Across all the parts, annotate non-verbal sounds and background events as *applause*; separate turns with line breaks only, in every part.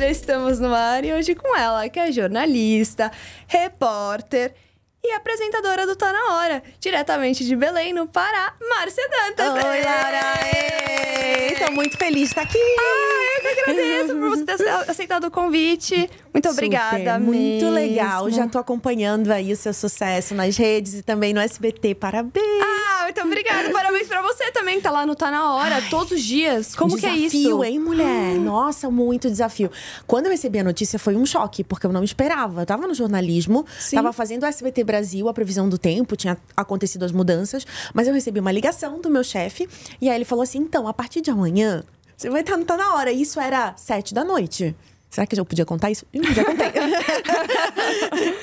galera, estamos no ar e hoje com ela, que é jornalista, repórter e apresentadora do Tá Na Hora, diretamente de Belém, no Pará, Márcia Dantas. Oi, Laura! Estou muito feliz de estar aqui! Ai eu que agradeço por você ter aceitado o convite. Muito obrigada. Super, muito mesmo. legal. Já tô
acompanhando aí o seu sucesso nas redes e também no SBT. Parabéns!
Ah, muito obrigada. Parabéns pra você também, que tá lá no Tá Na Hora, Ai, todos os dias. Como desafio, que é isso? Desafio, hein,
mulher? Ah. Nossa, muito desafio. Quando eu recebi a notícia, foi um choque, porque eu não esperava. Eu tava no jornalismo, Sim. tava fazendo o SBT Brasil, a previsão do tempo, tinha acontecido as mudanças. Mas eu recebi uma ligação do meu chefe, e aí ele falou assim, então, a partir de amanhã você vai estar tá, tá na hora. Isso era sete da noite. Será que eu podia contar isso? Eu já contei.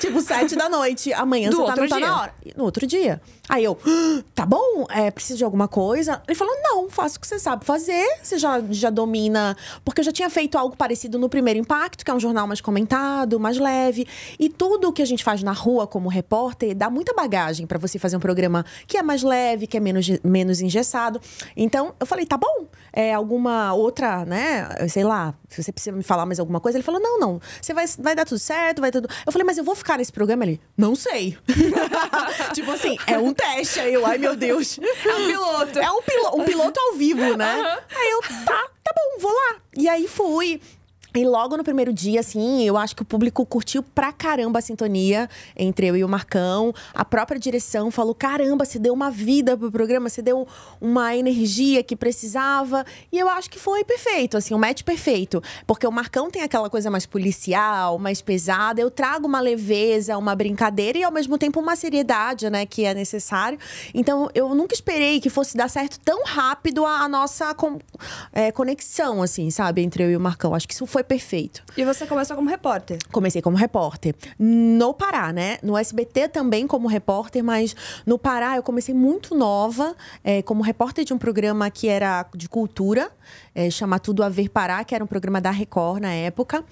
*laughs* tipo, sete da noite. Amanhã Do você tá, não tá na hora. No outro dia. Aí eu, ah, tá bom, é, precisa de alguma coisa? Ele falou, não, faça o que você sabe fazer, você já, já domina. Porque eu já tinha feito algo parecido no Primeiro Impacto, que é um jornal mais comentado, mais leve. E tudo o que a gente faz na rua como repórter dá muita bagagem para você fazer um programa que é mais leve, que é menos, menos engessado. Então eu falei, tá bom, é alguma outra, né? Sei lá, se você precisa me falar mais alguma coisa. Ele falou, não, não, você vai, vai dar tudo certo, vai tudo. Eu falei, mas eu vou ficar nesse programa? Ele, não sei. *laughs* tipo assim, é um teste. Aí eu, ai meu Deus. *laughs* É um piloto. É um, pilo um piloto ao vivo, né? Aí eu, tá, tá bom, vou lá. E aí fui. E logo no primeiro dia, assim, eu acho que o público curtiu pra caramba a sintonia entre eu e o Marcão. A própria direção falou: caramba, você deu uma vida pro programa, você deu uma energia que precisava. E eu acho que foi perfeito, assim, um match perfeito. Porque o Marcão tem aquela coisa mais policial, mais pesada. Eu trago uma leveza, uma brincadeira e ao mesmo tempo uma seriedade, né, que é necessário. Então, eu nunca esperei que fosse dar certo tão rápido a, nossa é, conexão, assim, sabe, entre eu e o Marcão. Acho que isso foi perfeito. E você começou como repórter? Comecei como repórter. No Pará, né? No SBT também como repórter, mas no Pará eu comecei muito nova, é, como repórter de um programa que era de cultura, é, chamar Tudo a Ver Pará, que era um programa da Record na época,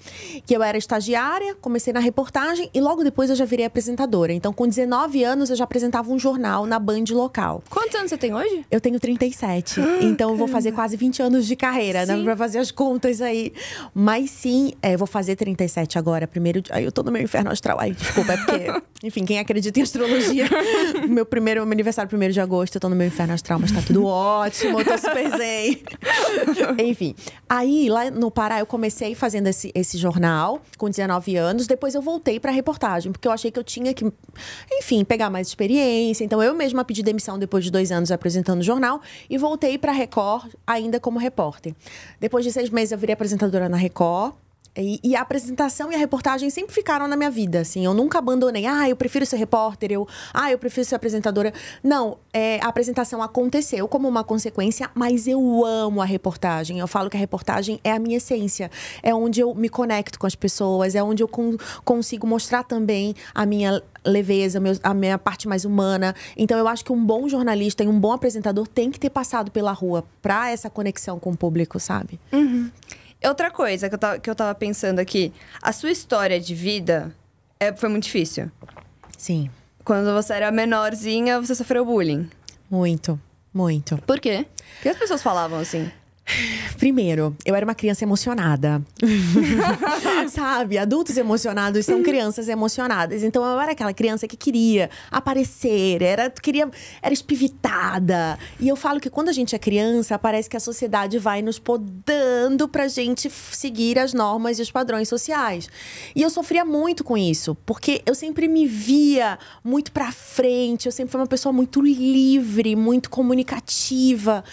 que eu era estagiária, comecei na reportagem e logo depois eu já virei apresentadora. Então, com 19 anos, eu já apresentava um jornal na Band local. Quantos anos você tem hoje? Eu tenho 37. *gasps* então, eu vou fazer quase 20 anos de carreira, né? Sim. né? Pra fazer as contas aí. Mas sim, é, vou fazer 37 agora, primeiro dia. Aí eu tô no meu inferno astral. Ai, desculpa, é porque. *laughs* enfim, quem acredita em astrologia, *laughs* meu primeiro meu aniversário, primeiro de agosto, eu tô no meu inferno astral, mas tá tudo ótimo, eu tô super zen. *laughs* enfim. Aí, lá no Pará, eu comecei fazendo esse, esse jornal com 19 anos. Depois eu voltei pra reportagem, porque eu achei que eu tinha que, enfim, pegar mais experiência. Então, eu mesma pedi demissão depois de dois anos apresentando o jornal e voltei pra Record ainda como repórter. Depois de seis meses, eu virei apresentadora na Record. E, e, a apresentação e a reportagem sempre ficaram na minha vida, assim. Eu nunca abandonei. Ah, eu prefiro ser repórter, eu... Ah, eu prefiro ser apresentadora. Não, é, a apresentação aconteceu como uma consequência, mas eu amo a reportagem. Eu falo que a reportagem é a minha essência. É onde eu me conecto com as pessoas, é onde eu con consigo mostrar também a minha leveza, meu, a minha parte mais humana. Então, eu acho que um bom jornalista e um bom apresentador tem que ter passado pela rua para essa conexão com o público, sabe?
Uhum. É outra coisa que eu, tava, que eu tava pensando aqui. A sua história de vida é, foi muito difícil. Sim. Quando você era menorzinha, você sofreu bullying.
Muito, muito.
Por quê? Por que as pessoas falavam assim? Primeiro, eu era uma
criança emocionada. *laughs* Sabe? Adultos emocionados são crianças emocionadas. Então eu era aquela criança que queria aparecer, era queria era espivitada. E eu falo que quando a gente é criança, parece que a sociedade vai nos podando pra gente seguir as normas e os padrões sociais. E eu sofria muito com isso, porque eu sempre me via muito pra frente, eu sempre fui uma pessoa muito livre, muito comunicativa.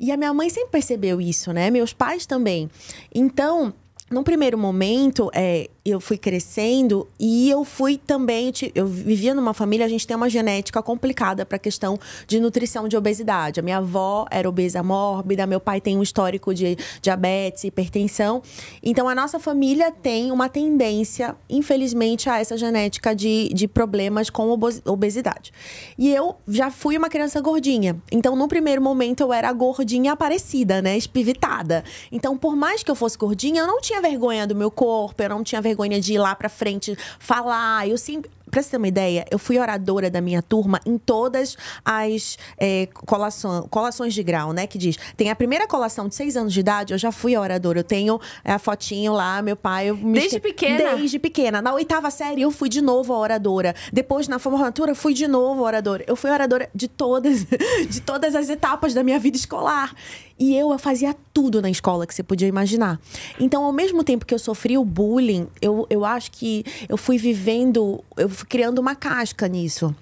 E a minha mãe sempre percebeu isso, né? Meus pais também. Então, num primeiro momento, é, eu fui crescendo e eu fui também. Eu vivia numa família, a gente tem uma genética complicada para a questão de nutrição de obesidade. A minha avó era obesa mórbida, meu pai tem um histórico de diabetes, hipertensão. Então, a nossa família tem uma tendência, infelizmente, a essa genética de, de problemas com obesidade. E eu já fui uma criança gordinha. Então, no primeiro momento, eu era gordinha aparecida, né? Espivitada. Então, por mais que eu fosse gordinha, eu não tinha vergonha do meu corpo, eu não tinha vergonha vergonha de ir lá pra frente falar. Eu sempre pra você ter uma ideia, eu fui oradora da minha turma em todas as é, colação, colações de grau, né? Que diz. Tem a primeira colação de seis anos de idade, eu já fui oradora. Eu tenho é, a fotinho lá, meu pai. Desde esque... pequena? Desde pequena. Na oitava série, eu fui de novo a oradora. Depois, na formatura, fui de novo a oradora. Eu fui oradora de todas, *laughs* de todas as etapas da minha vida escolar. E eu, eu fazia tudo na escola que você podia imaginar. Então, ao mesmo tempo que eu sofri o bullying, eu, eu acho que eu fui vivendo. Eu criando uma casca nisso.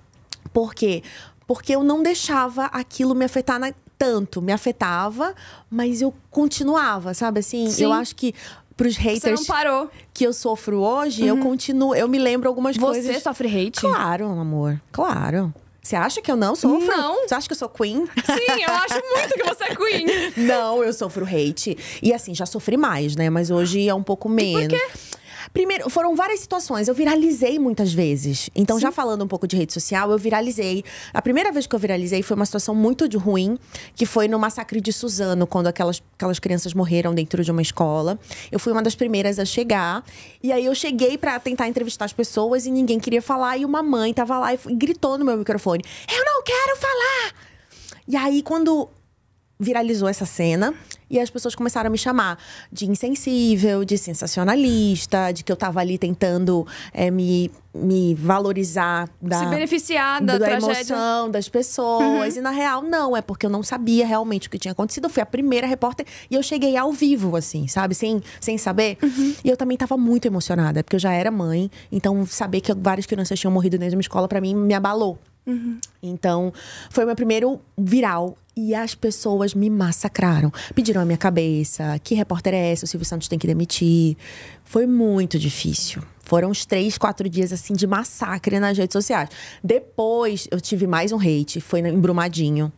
Por quê? Porque eu não deixava aquilo me afetar na, tanto. Me afetava, mas eu continuava, sabe? Assim, Sim. eu acho que pros haters Você não parou. que eu sofro hoje, uhum. eu continuo, eu me lembro algumas Você coisas. Você sofre hate? Claro, amor. Claro. Você acha que eu não sofro? Não. Você acha que eu sou queen? Sim, eu acho muito que você é queen. *laughs* não, eu sofro hate. E assim, já sofri mais, né? Mas hoje é um pouco menos. E por quê? Primeiro, foram várias situações. Eu viralizei muitas vezes. Então, Sim. já falando um pouco de rede social, eu viralizei. A primeira vez que eu viralizei foi uma situação muito de ruim, que foi no massacre de Suzano, quando aquelas, aquelas crianças morreram dentro de uma escola. Eu fui uma das primeiras a chegar. E aí eu cheguei para tentar entrevistar as pessoas e ninguém queria falar. E uma mãe tava lá e, e gritou no meu microfone: Eu não quero falar! E aí, quando viralizou essa cena e as pessoas começaram a me chamar de insensível, de sensacionalista, de que eu tava ali tentando é, me, me valorizar da, Se beneficiar da, da emoção das pessoas. Uhum. E na real, não, é porque eu não sabia realmente o que tinha acontecido. Eu fui a primeira repórter e eu cheguei ao vivo, assim, sabe? Sem, sem saber. Uhum. E eu também tava muito emocionada, porque eu já era mãe, então saber que várias crianças tinham morrido na mesma escola, para mim, me abalou. Uhum. Então, foi o meu primeiro viral e as pessoas me massacraram. Pediram a minha cabeça. Que repórter é essa? O Silvio Santos tem que demitir. Foi muito difícil. Foram uns três, quatro dias, assim, de massacre nas redes sociais. Depois, eu tive mais um hate. Foi em Brumadinho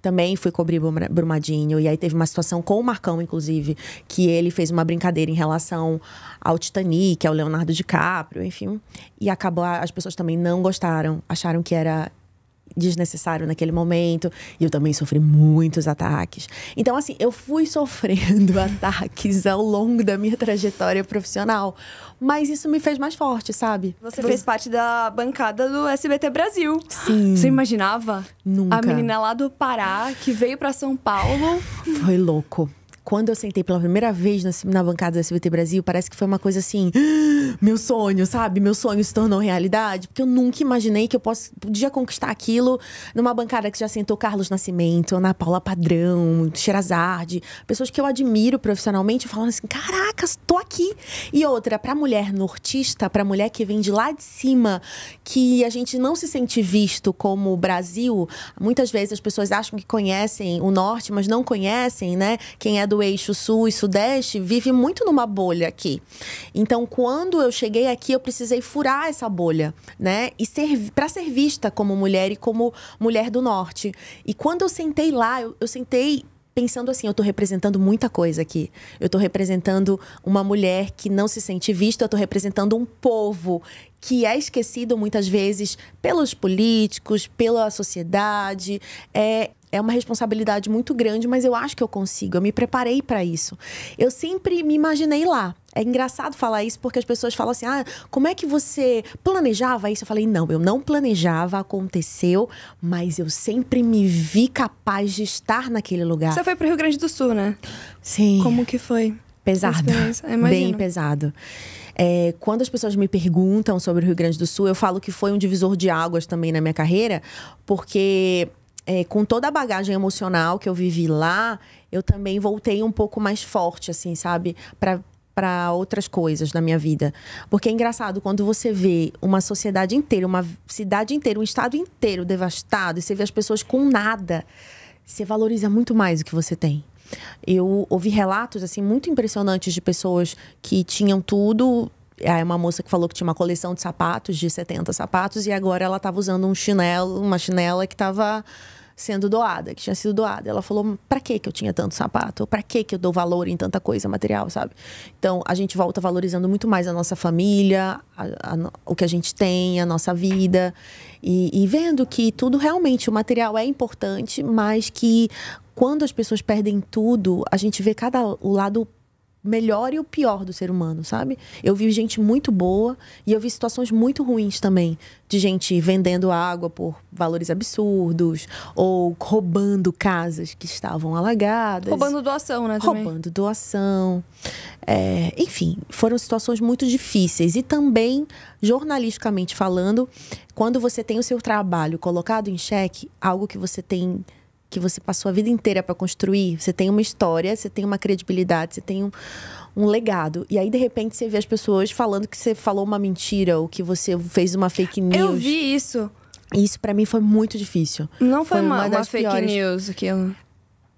também fui cobrir Brumadinho. E aí teve uma situação com o Marcão, inclusive, que ele fez uma brincadeira em relação ao Titanic, ao Leonardo DiCaprio, enfim. E acabou, as pessoas também não gostaram, acharam que era desnecessário naquele momento. E eu também sofri muitos ataques. Então, assim, eu fui *laughs* sofrendo ataques ao longo da minha trajetória profissional. Mas isso me fez mais forte, sabe? Você fez parte
da bancada do SBT Brasil. Sim. Você imaginava? Nunca. A menina lá do Pará que veio para São Paulo. Foi louco quando eu sentei pela primeira vez na,
na bancada do SBT Brasil, parece que foi uma coisa assim, ah, meu sonho, sabe? Meu sonho se tornou realidade, porque eu nunca imaginei que eu posso, podia conquistar aquilo numa bancada que já sentou Carlos Nascimento, Ana Paula Padrão, Xerazade, pessoas que eu admiro profissionalmente, falando assim: "Caracas, tô aqui". E outra, para mulher nortista, para mulher que vem de lá de cima, que a gente não se sente visto como o Brasil, muitas vezes as pessoas acham que conhecem o norte, mas não conhecem, né? Quem é do do eixo sul e sudeste vive muito numa bolha aqui. Então, quando eu cheguei aqui, eu precisei furar essa bolha, né? E ser, para ser vista como mulher e como mulher do norte. E quando eu sentei lá, eu, eu sentei pensando assim, eu estou representando muita coisa aqui. Eu estou representando uma mulher que não se sente vista, eu estou representando um povo que é esquecido muitas vezes pelos políticos, pela sociedade. É, é uma responsabilidade muito grande, mas eu acho que eu consigo. Eu me preparei para isso. Eu sempre me imaginei lá. É engraçado falar isso porque as pessoas falam assim: ah, como é que você planejava isso? Eu falei: não, eu não planejava, aconteceu, mas eu sempre me vi capaz de estar naquele lugar. Você foi
para o Rio Grande do Sul, né? Sim. Como que foi?
Pesado. Bem pesado. É, quando as pessoas me perguntam sobre o Rio Grande do Sul, eu falo que foi um divisor de águas também na minha carreira, porque é, com toda a bagagem emocional que eu vivi lá, eu também voltei um pouco mais forte, assim, sabe? Pra, para outras coisas na minha vida. Porque é engraçado quando você vê uma sociedade inteira, uma cidade inteira, um estado inteiro devastado, e você vê as pessoas com nada, você valoriza muito mais o que você tem. Eu ouvi relatos assim muito impressionantes de pessoas que tinham tudo, Aí uma moça que falou que tinha uma coleção de sapatos, de 70 sapatos, e agora ela estava usando um chinelo, uma chinela que estava sendo doada, que tinha sido doada. Ela falou: "Para que que eu tinha tanto sapato? Para que que eu dou valor em tanta coisa material, sabe?" Então, a gente volta valorizando muito mais a nossa família, a, a, o que a gente tem, a nossa vida e, e vendo que tudo realmente o material é importante, mas que quando as pessoas perdem tudo, a gente vê cada o lado melhor e o pior do ser humano, sabe? Eu vi gente muito boa e eu vi situações muito ruins também, de gente vendendo água por valores absurdos ou roubando casas que estavam alagadas. Roubando
doação, né? Também. Roubando
doação. É, enfim, foram situações muito difíceis e também jornalisticamente falando, quando você tem o seu trabalho colocado em xeque, algo que você tem que você passou a vida inteira para construir, você tem uma história, você tem uma credibilidade, você tem um, um legado. E aí, de repente, você vê as pessoas falando que você falou uma mentira ou que você fez uma fake news. Eu vi isso. Isso para mim foi muito difícil. Não foi, foi uma, uma, uma fake piores. news aquilo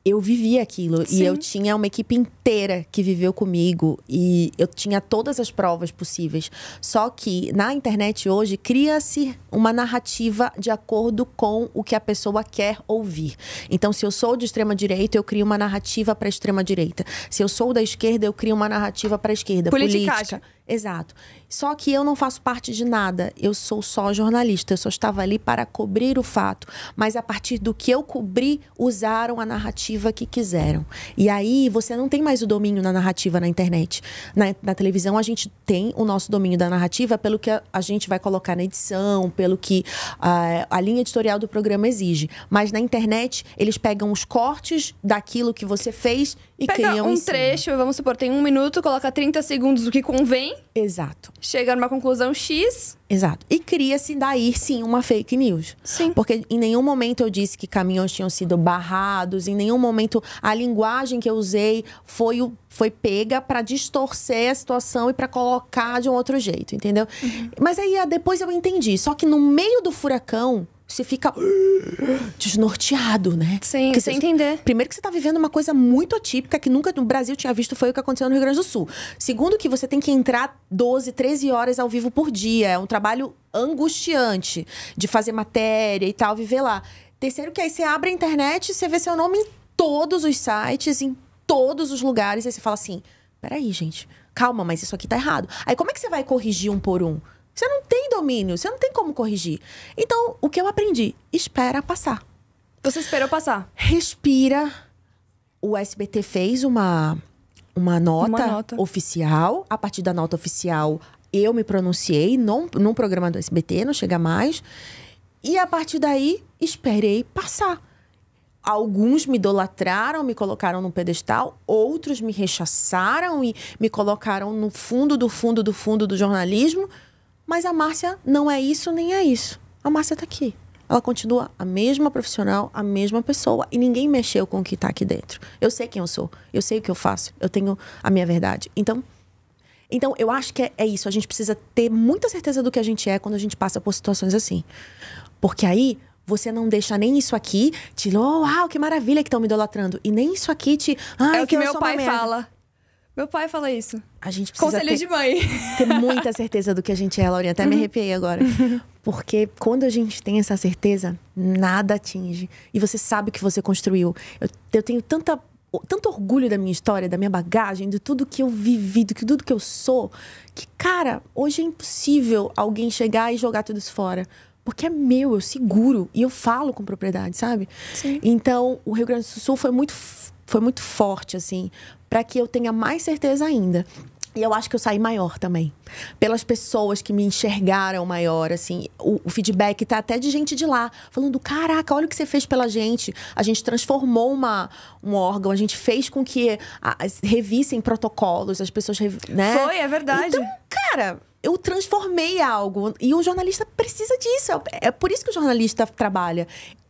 eu vivia aquilo Sim. e eu tinha uma equipe inteira que viveu comigo e eu tinha todas as provas possíveis. Só que na internet hoje cria-se uma narrativa de acordo com o que a pessoa quer ouvir. Então, se eu sou de extrema direita, eu crio uma narrativa para extrema direita. Se eu sou da esquerda, eu crio uma narrativa para esquerda. Politicagem. Política. Exato. Só que eu não faço parte de nada, eu sou só jornalista, eu só estava ali para cobrir o fato. Mas a partir do que eu cobri, usaram a narrativa que quiseram. E aí você não tem mais o domínio na narrativa na internet. Na, na televisão, a gente tem o nosso domínio da narrativa pelo que a, a gente vai colocar na edição, pelo que uh, a linha editorial do programa exige. Mas na internet, eles pegam os cortes daquilo que você fez e Pega criam. Um
trecho, vamos supor, tem um minuto, coloca 30 segundos do que convém Exato. Chega numa conclusão X.
Exato. E cria-se daí, sim, uma fake news. Sim. Porque em nenhum momento eu disse que caminhões tinham sido barrados, em nenhum momento a linguagem que eu usei foi, o, foi pega para distorcer a situação e para colocar de um outro jeito, entendeu? Uhum. Mas aí ah, depois eu entendi. Só que no meio do furacão, você fica uh, desnorteado, né? Sim, sem entender. Primeiro que você está vivendo uma coisa muito atípica que nunca no Brasil tinha visto foi o que aconteceu no Rio Grande do Sul. Segundo que você tem que entrar 12, 13 horas ao vivo por dia, é um trabalho angustiante de fazer matéria e tal, viver lá. Terceiro que aí você abre a internet, você vê seu nome em todos os sites, em todos os lugares, aí você fala assim: "Peraí, gente, calma, mas isso aqui tá errado". Aí como é que você vai corrigir um por um? Você não tem domínio, você não tem como corrigir. Então, o que eu aprendi? Espera passar. Você esperou passar. Respira. O SBT fez uma, uma, nota, uma nota. oficial. A partir da nota oficial, eu me pronunciei num, num programa do SBT, não chega mais. E a partir daí, esperei passar. Alguns me idolatraram, me colocaram num pedestal, outros me rechaçaram e me colocaram no fundo do fundo do fundo do jornalismo. Mas a Márcia não é isso nem é isso. A Márcia está aqui. Ela continua a mesma profissional, a mesma pessoa e ninguém mexeu com o que está aqui dentro. Eu sei quem eu sou, eu sei o que eu faço, eu tenho a minha verdade. Então, então eu acho que é, é isso. A gente precisa ter muita certeza do que a gente é quando a gente passa por situações assim, porque aí você não deixa nem isso aqui te, oh, uau, que maravilha que estão me idolatrando. E nem isso aqui te. Ah, é o que, que meu pai fala.
Meu pai fala isso. A gente precisa Conselho ter, de mãe.
ter muita certeza do que a gente é, Laurinha. Até me uhum. arrepiei agora. *laughs* Porque quando a gente tem essa certeza, nada atinge. E você sabe o que você construiu. Eu, eu tenho tanta, tanto orgulho da minha história, da minha bagagem, de tudo que eu vivi, de tudo que eu sou, que, cara, hoje é impossível alguém chegar e jogar tudo isso fora porque é meu, eu seguro e eu falo com propriedade, sabe? Sim. Então, o Rio Grande do Sul foi muito foi muito forte assim para que eu tenha mais certeza ainda. E eu acho que eu saí maior também. Pelas pessoas que me enxergaram maior, assim. O, o, feedback tá até de gente de lá, falando: caraca, olha o que você fez pela gente. A gente transformou uma, um órgão, a gente fez com que a, revissem protocolos, as pessoas. Né? Foi, é verdade. Então, cara. Eu transformei algo. E o jornalista precisa disso. É, é por isso que o jornalista trabalha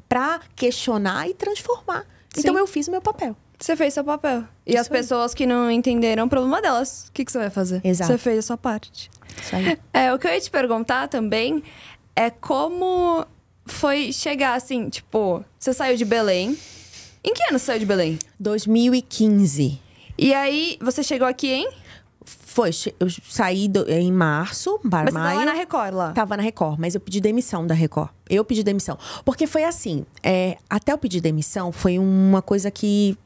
para questionar e transformar. Então, Sim. Então,
eu fiz o meu papel. Você fez seu papel. E Isso as pessoas que não entenderam, problema delas. O que, que você vai fazer? Exato. Você fez a sua parte. Isso aí. É, o que eu ia te perguntar também é como foi chegar assim, tipo, você saiu de Belém. Em que ano você saiu de Belém? 2015. E aí, você chegou aqui em?
Foi, eu saí do, em março, para mas maio. Mas na Record lá? Tava na Record, mas eu pedi demissão da Record. Eu pedi demissão. Porque foi assim, é, até eu pedir demissão foi uma coisa que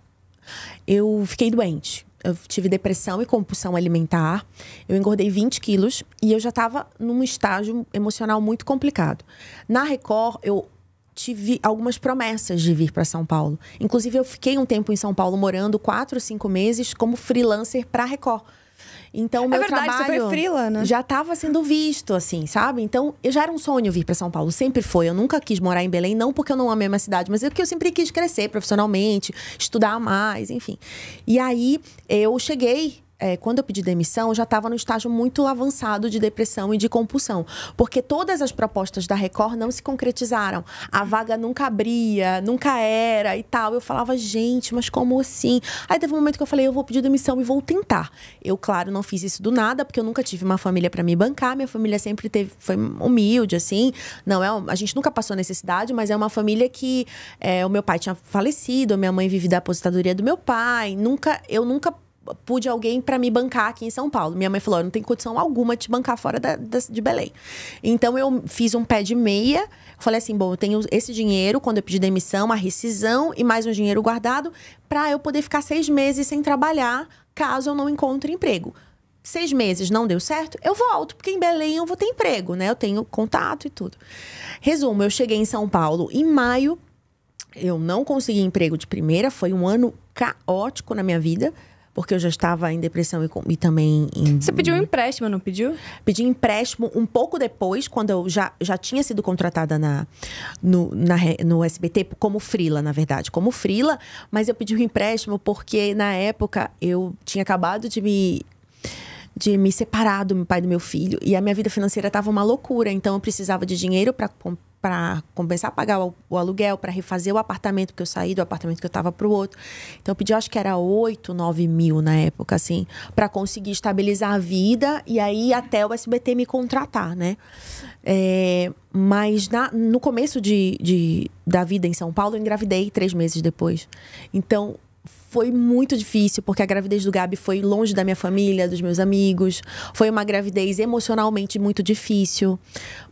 eu fiquei doente. Eu tive depressão e compulsão alimentar. Eu engordei 20 quilos e eu já estava num estágio emocional muito complicado. Na Record, eu tive algumas promessas de vir para São Paulo. Inclusive, eu fiquei um tempo em São Paulo morando quatro, cinco meses como freelancer para Record. Então, é meu é verdade, trabalho foi frila, né? já estava sendo visto, assim, sabe? Então, eu já era um sonho vir para São Paulo, sempre foi. Eu nunca quis morar em Belém, não porque eu não amei mesma cidade, mas é porque eu sempre quis crescer profissionalmente, estudar mais, enfim. E aí, eu cheguei é, quando eu pedi demissão, eu já estava no estágio muito avançado de depressão e de compulsão. Porque todas as propostas da Record não se concretizaram. A vaga nunca abria, nunca era e tal. Eu falava, gente, mas como assim? Aí teve um momento que eu falei, eu vou pedir demissão e vou tentar. Eu, claro, não fiz isso do nada, porque eu nunca tive uma família para me bancar. Minha família sempre teve, foi humilde, assim. Não é, a gente nunca passou necessidade, mas é uma família que é, o meu pai tinha falecido, a minha mãe vivia da aposentadoria do meu pai. Nunca, eu nunca pude alguém para me bancar aqui em São Paulo. Minha mãe falou: não tem condição alguma de te bancar fora da, da, de Belém. Então eu fiz um pé de meia, falei assim: bom, eu tenho esse dinheiro quando eu pedi demissão, a rescisão e mais um dinheiro guardado para eu poder ficar seis meses sem trabalhar caso eu não encontre emprego seis meses não deu certo, eu volto, porque em Belém eu vou ter emprego, né? Eu tenho contato e tudo. Resumo, eu cheguei em São Paulo em maio, eu não consegui emprego de primeira, foi um ano caótico na minha vida porque eu já estava em depressão e, e também em... Você pediu um empréstimo, não pediu? Pedi empréstimo um pouco depois, quando eu já, já tinha sido contratada na, no, na, no SBT, como frila, na verdade, como frila, mas eu pedi um empréstimo porque na época eu tinha acabado de me de me separar do meu pai do meu filho. E a minha vida financeira estava uma loucura. Então eu precisava de dinheiro para para compensar pagar o, o aluguel, para refazer o apartamento que eu saí do apartamento que eu estava para o outro. Então eu pedi, acho que era 8, 9 mil na época, assim, para conseguir estabilizar a vida e aí até o SBT me contratar, né? É, mas na, no começo de, de, da vida em São Paulo, eu engravidei três meses depois. Então foi muito difícil, porque a gravidez do Gabi foi longe da minha família, dos meus amigos. Foi uma gravidez emocionalmente muito difícil,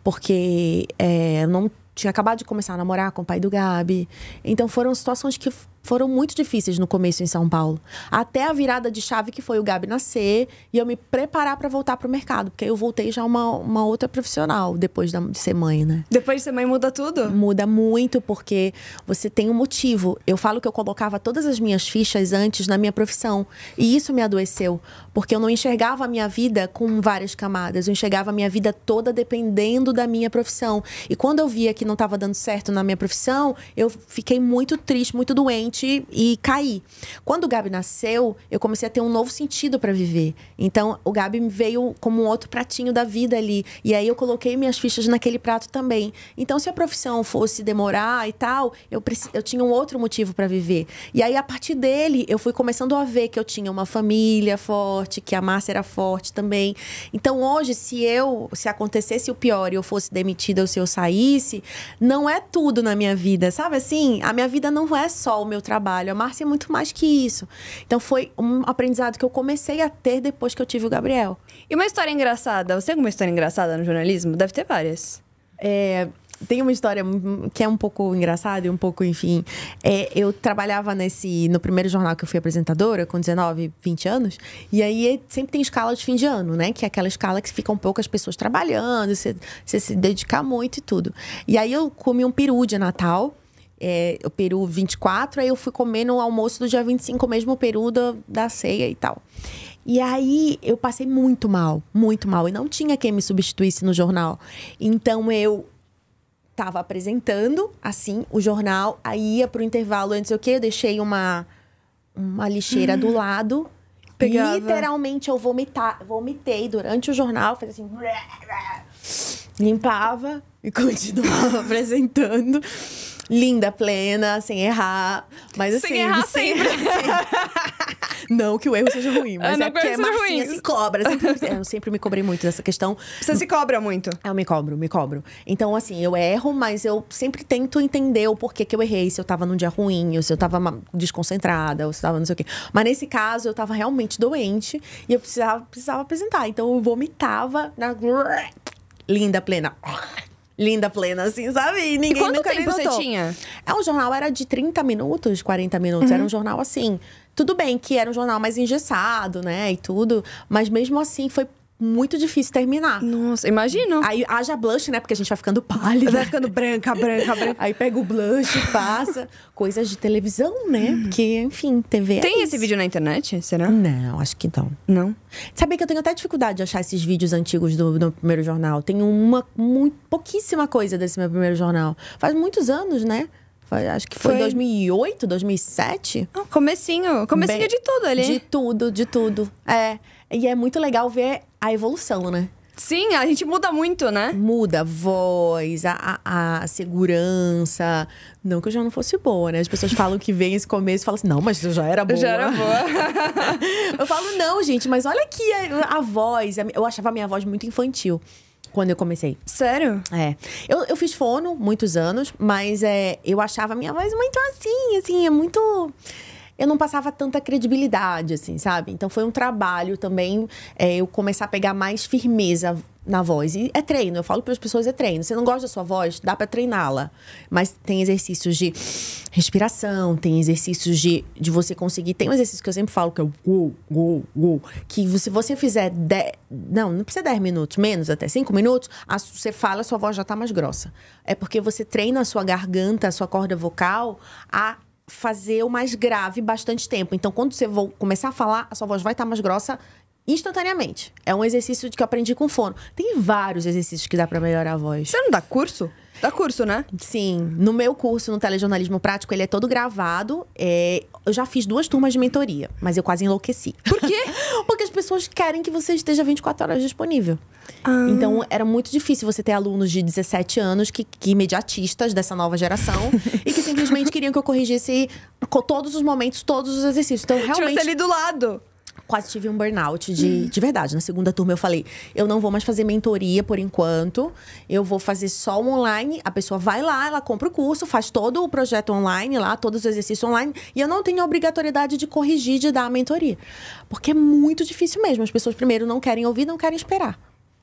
porque é, não tinha acabado de começar a namorar com o pai do Gabi. Então foram situações que foram muito difíceis no começo em São Paulo. Até a virada de chave que foi o Gabi nascer e eu me preparar para voltar para o mercado, porque eu voltei já uma, uma outra profissional depois da, de ser mãe, né? Depois de ser mãe muda tudo? Muda muito, porque você tem um motivo. Eu falo que eu colocava todas as minhas fichas antes na minha profissão e isso me adoeceu, porque eu não enxergava a minha vida com várias camadas, eu enxergava a minha vida toda dependendo da minha profissão. E quando eu via que não estava dando certo na minha profissão, eu fiquei muito triste, muito doente e cair. Quando o Gabi nasceu, eu comecei a ter um novo sentido para viver. Então, o Gabi veio como um outro pratinho da vida ali. E aí eu coloquei minhas fichas naquele prato também. Então, se a profissão fosse demorar e tal, eu, preci... eu tinha um outro motivo para viver. E aí, a partir dele, eu fui começando a ver que eu tinha uma família forte, que a massa era forte também. Então, hoje, se eu, se acontecesse o pior e eu fosse demitida ou se eu saísse, não é tudo na minha vida, sabe assim? A minha vida não é só o meu meu trabalho. A Márcia é muito mais que isso. Então foi um aprendizado que eu comecei a ter depois que eu tive o Gabriel. E uma história engraçada? Você tem alguma história engraçada no jornalismo? Deve ter várias. É, tem uma história que é um pouco engraçada e um pouco, enfim. É, eu trabalhava nesse no primeiro jornal que eu fui apresentadora, com 19, 20 anos. E aí é, sempre tem escala de fim de ano, né? Que é aquela escala que ficam poucas pessoas trabalhando, você, você se dedicar muito e tudo. E aí eu comi um peru de Natal é, o peru 24, aí eu fui comer no almoço do dia 25, o mesmo peru da, da ceia e tal. E aí eu passei muito mal, muito mal. E não tinha quem me substituísse no jornal. Então eu estava apresentando, assim, o jornal, aí ia pro intervalo antes, o quê? Eu deixei uma, uma lixeira do *laughs* lado. Pegava. Literalmente eu vomitei durante o jornal, fazia assim. *laughs* Limpava e continuava *laughs* apresentando linda, plena, sem errar. Mas assim. Sem errar *laughs* sempre.
Assim,
*laughs* não que o erro seja ruim, *laughs* mas não é porque é Marcinha ruim. se cobra. Sempre, eu sempre me cobrei muito dessa questão. Você se cobra muito? Ah, eu me cobro, me cobro. Então, assim, eu erro, mas eu sempre tento entender o porquê que eu errei. Se eu tava num dia ruim, ou se eu tava desconcentrada, ou se eu tava não sei o quê. Mas nesse caso, eu tava realmente doente e eu precisava, precisava apresentar. Então, eu vomitava na. Linda, plena linda, plena, assim, sabe? E ninguém e quanto nunca tempo você tinha? É, um jornal era de 30 minutos, 40 minutos. Uhum. Era um jornal assim. Tudo bem que era um jornal mais engessado, né? E tudo. Mas mesmo assim, foi muito difícil terminar. Nossa, imagino. Aí haja blush, né? Porque a gente
vai ficando pálida. Vai
ficando branca, branca, branca. Aí pega o blush, passa. Coisas de televisão, né? Que Porque, enfim, TV. É Tem esse vídeo
na internet? Será? Não, acho que não. Não.
Sabia que eu tenho até dificuldade de achar esses vídeos antigos do, do primeiro jornal. Tem uma muito, pouquíssima coisa desse meu primeiro jornal. Faz muitos anos, né? acho que foi, foi 2008, 2007.
comecinho, comecinho Bem, de tudo ali. De tudo, de tudo.
É. E é muito legal ver a evolução, né? Sim, a gente muda muito, né? Muda a voz, a, a, a, segurança. Não que eu já não fosse boa, né? As pessoas falam que vem esse começo e falam assim, não, mas eu já era boa. Eu já era boa. *laughs* eu falo, não, gente, mas olha aqui a, a voz. Eu achava a minha voz muito infantil quando eu comecei. Sério? É. Eu, eu fiz fono muitos anos, mas é, eu achava a minha voz muito assim, assim, é muito eu não passava tanta credibilidade, assim, sabe? Então foi um trabalho também é, eu começar a pegar mais firmeza na voz. E é treino, eu falo para as pessoas é treino. Você não gosta da sua voz, dá para treiná-la. Mas tem exercícios de respiração, tem exercícios de, de você conseguir. Tem um exercício que eu sempre falo que é o go, go, go, que se você fizer 10, não, não precisa 10 minutos, menos até 5 minutos, a, você fala, a sua voz já está mais grossa. É porque você treina a sua garganta, a sua corda vocal a fazer o mais grave bastante tempo. Então, quando você vou começar a falar, a sua voz vai estar mais grossa instantaneamente. É um exercício que eu aprendi com fono. Tem vários exercícios que dá para melhorar a voz. Você não dá curso? Dá curso, né? Sim. No meu curso, no telejornalismo prático, ele é todo gravado. É, eu já fiz duas turmas de mentoria, mas eu quase enlouqueci. Por quê? *laughs* Porque as pessoas querem que você esteja 24 horas disponível. Ah. Então era muito difícil você ter alunos de 17 anos que, que imediatistas dessa nova geração *laughs* e que simplesmente queriam que eu corrigisse todos os momentos, todos os exercícios. Então realmente Tinha ali do lado quase tive um burnout de, hum. de verdade. Na segunda turma eu falei, eu não vou mais fazer mentoria por enquanto. Eu vou fazer só o online. A pessoa vai lá, ela compra o curso, faz todo o projeto online lá, todos os exercícios online. E eu não tenho a obrigatoriedade de corrigir, de dar a mentoria. Porque é muito difícil mesmo. As pessoas primeiro não querem ouvir, não querem esperar.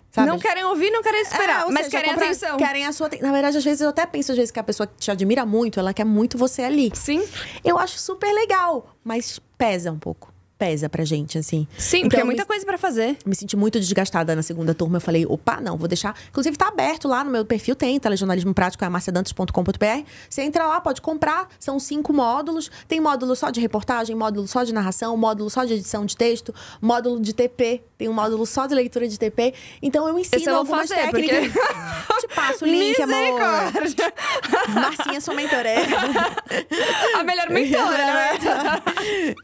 Sabe? Não querem
ouvir, não querem é, esperar, é, mas seja, querem atenção. Querem
a sua Na verdade, às vezes eu até penso às vezes que a pessoa te admira muito, ela quer muito você ali. Sim. Eu acho super legal, mas pesa um pouco pesa pra gente, assim. Sim, então, porque é então, muita me, coisa para fazer. Me senti muito desgastada na segunda turma. Eu falei, opa, não, vou deixar. Inclusive, tá aberto lá no meu perfil, tem telejornalismo prático, é marciadantes.com.br. Você entra lá, pode comprar. São cinco módulos. Tem módulo só de reportagem, módulo só de narração, módulo só de edição de texto, módulo de TP. Tem um módulo só de leitura de TP. Então, eu ensino eu algumas fazer, técnicas. Porque... *laughs* Te passo o link, amor. Marcinha, sua mentora. É. *laughs* A melhor mentora, *laughs* né?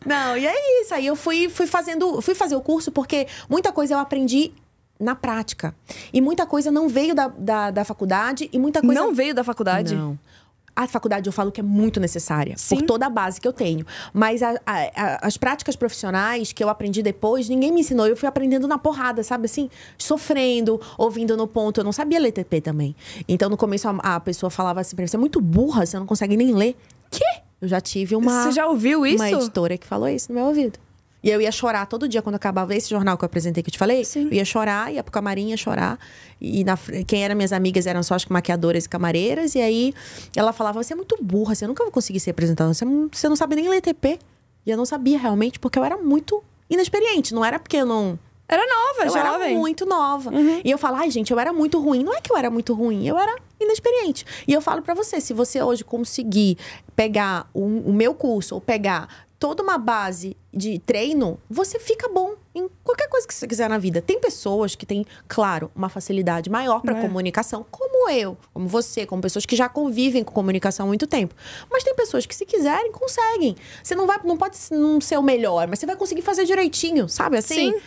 Não, e é isso aí aí eu fui, fui fazendo, fui fazer o curso porque muita coisa eu aprendi na prática. E muita coisa não veio da, da, da faculdade e muita coisa. Não veio da faculdade? Não. A faculdade eu falo que é muito necessária, Sim. por toda a base que eu tenho. Mas a, a, a, as práticas profissionais que eu aprendi depois, ninguém me ensinou. Eu fui aprendendo na porrada, sabe assim? Sofrendo, ouvindo no ponto. Eu não sabia ler TP também. Então, no começo, a, pessoa falava assim pra mim: você é muito burra, você não consegue nem ler. Quê? Eu já tive uma. Você já ouviu isso? Uma editora que falou isso no meu ouvido. E eu ia chorar todo dia quando acabava esse jornal que eu apresentei que eu te falei. Sim. Eu ia chorar, ia pro camarim, ia chorar. E na, quem eram minhas amigas eram só as maquiadoras e camareiras. E aí ela falava: Você é muito burra, você nunca vai conseguir ser apresentada. Você, você não sabe nem ler TP. E eu não sabia realmente, porque eu era muito inexperiente. Não era porque eu não. Era nova, eu jovem. era muito nova. Uhum. E eu falo, ai, gente, eu era muito ruim. Não é que eu era muito ruim, eu era inexperiente. E eu falo para você, se você hoje conseguir pegar o, o meu curso, ou pegar toda uma base de treino, você fica bom em qualquer coisa que você quiser na vida. Tem pessoas que têm, claro, uma facilidade maior para é? comunicação, como eu, como você, como pessoas que já convivem com comunicação há muito tempo. Mas tem pessoas que se quiserem conseguem. Você não vai, não pode não ser o melhor, mas você vai conseguir fazer direitinho, sabe? Assim. Sim.